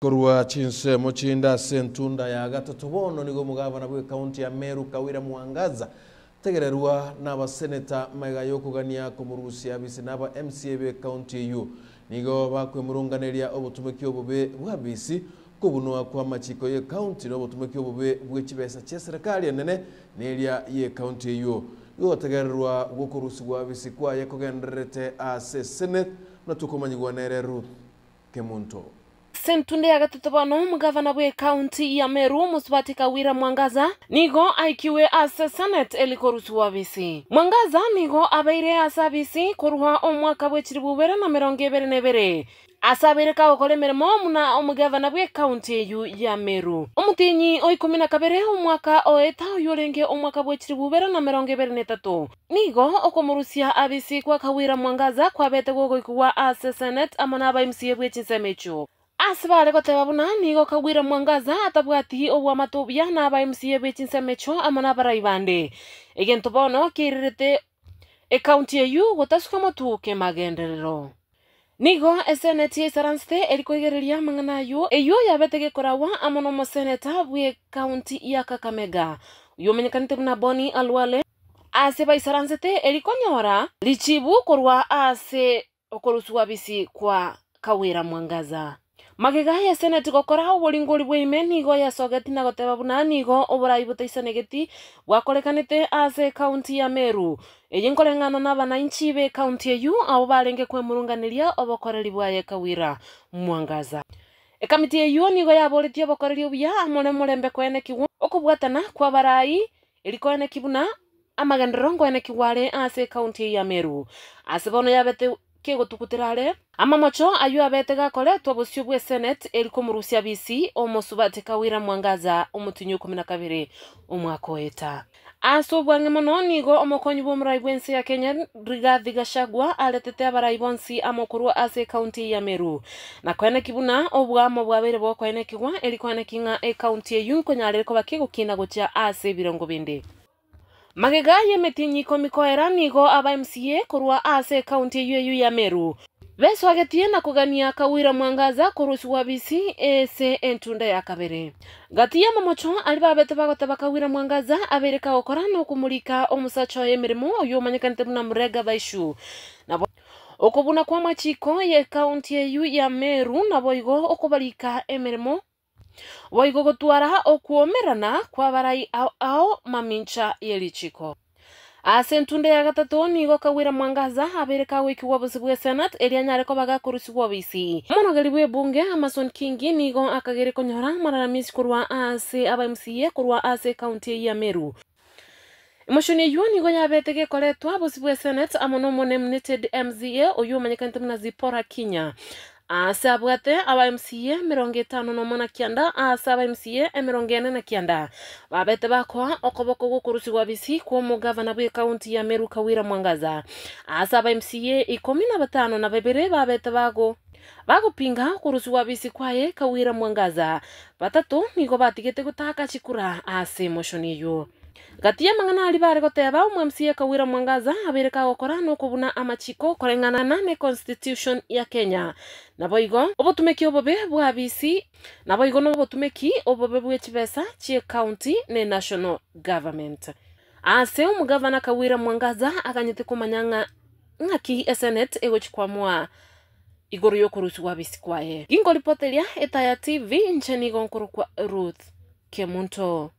korwa chinse chinda sentunda ya gatatu bono nigo mugabana bwe county ya Meru kawira muangaza tegererwa n'abaseneta maiga yokugania kumurusia bisi n'aba MCA be county yu nigo bakwemurunganeria obutumiki obube bwa bisi kubunwa kwa machiko ye county n'obutumiki obube bw'ekibesa kya serikali enene n'eria ye county yu yotegererwa gokorusibwa bisi kwaye kogendererete ase senate natukomanyigwa ruth kemunto sentunde ya gatatu bono omugavana bwa ekaunti ya meru musubati kawira mwangaza nigo aikiwe ase senate elikorusiwa bisi mwangaza nigo abeire ase abisi koruha omwaka bwa echiri bubere na mirongo ebere na ebere asabire ka okora emeremo muna omugavana bwa ekaunti eyu ya meru omutinyi oikumi na kabere omwaka oeta oyo orenge omwaka bwa echiri bubere na mirongo ebere na etatu nigo okomorusia abisi kwa kawira mwangaza kwabete gogoikuwa ase senate amo na abaimsie bwa echisemo echo asi bare goteba bunani gokagwire mwangaza atabwati obwa matubia na abaemusie bechinsemecho amo na abarai bande egento bono kirirete ekaunti eywo gotasuka motuke magenderero nigo snt ya isaranste erikoigereria mang'ana ayo eywo yabete gekorawa amo na omoseneta bwa ekaunti ya kakamega uyu omenyekanite buna boni alwale ase baisaransete erikonyora lichibu korwa ase okorusua bisi kwa kawira mwangaza magigaya seneti gokora oboring'ori bwa imeni igo yasogeti na goteba bunani igo oborai botaisane geti bwakorekanete ase kaunti ya meru eyi nkoreng'ana na abananchi ba ekaunti eyu abo barenge kwemurunganeria obokoreri bwaye kawira mwangaza ekamiti eyu nigo yaboretie obokoreri obuya amore morembe koenekiwa okobwatana kwa barai erikoeneki buna amagenderero ene are ase kaunti ya meru ase bono yabete kigutugutira-ri ama mocho ayu abete gakoretwa busio bwe senate eriko murusia bc omosubate kawira mwangaza omutunyu ikumi na kabiri omwaka oeta asubwange mono nigo omokonyi bwa omurai bwa ensi ya kenya rigathi gachagua aretete abarai bonsi amokorwa ase ekaunti ya meru na kwene kibuna obwamo bwabere bwokwaene kigwa erikwaene king'a ekaunti eyu nkonyarere koba kigukina gocha ase ebirongo bindi magegaya mĩtinyiko mĩko go aba mca kũrua ase kaunti ĩyo ya meru veswagetie na kũgania kawira mwangaza kũruswa wabisi ese entunda ya kabere gatia momocho ali babete bagoteba kawira mwangaza abere kaokora nokumulika omusacho emirimo oyomanyikanite muna murega baishu nabo okubuna kwa machiko ye kaunti eyu ya meru nabo igo okubalika emirimo waigwa gutwaraha ukuumirana kwa barai ao ao mamincha yelichiko ase ntunde ya gatatu nigo kawira mwangaza abere kagwikiwa busi bwa senate eria kurusi bagakurusiwa bisi mono gali bwe bunge amason kingi nigo akagere konyora misi kurwa ase aba mca kurwa ase county ya meru emotion eywo nigo yabete gekoretwa bosi bwa bwe amo amono mone mnited mza oywo omanyekanite muna zipora kinya asabwate abamca emerongo etano nomo na kianda ase MCA emerongo ene na kianda e babete bakwa okoboko gokorusibwa bisi kwa omogavana bwa kaunti ya meru kawira mwangaza ase MCA ikomi na batano na bebere babete bago bagopinga kurusiwa bisi kwaye kawira mwangaza batatu nigo batigete gutaka chikura ase moshoni eyo gatia mangana gati emang'anari baregoteba omwe mca kawira mwangaza abere kagokora nokobuna amachiko koreng'ana na ne constitution ya kenya nabo igo obotumeki obobe bwa bc nabo igo na obotumeki obobe bwa echibesa chie county ne national government ase omogavana kawira mwangaza aganyete komanya ng'a ng'aki esenate egochikwamua igoro yokoruswa bisi kwaye ginkoripoteria etaya tv nchenigo nkuru kwa ruth kemunto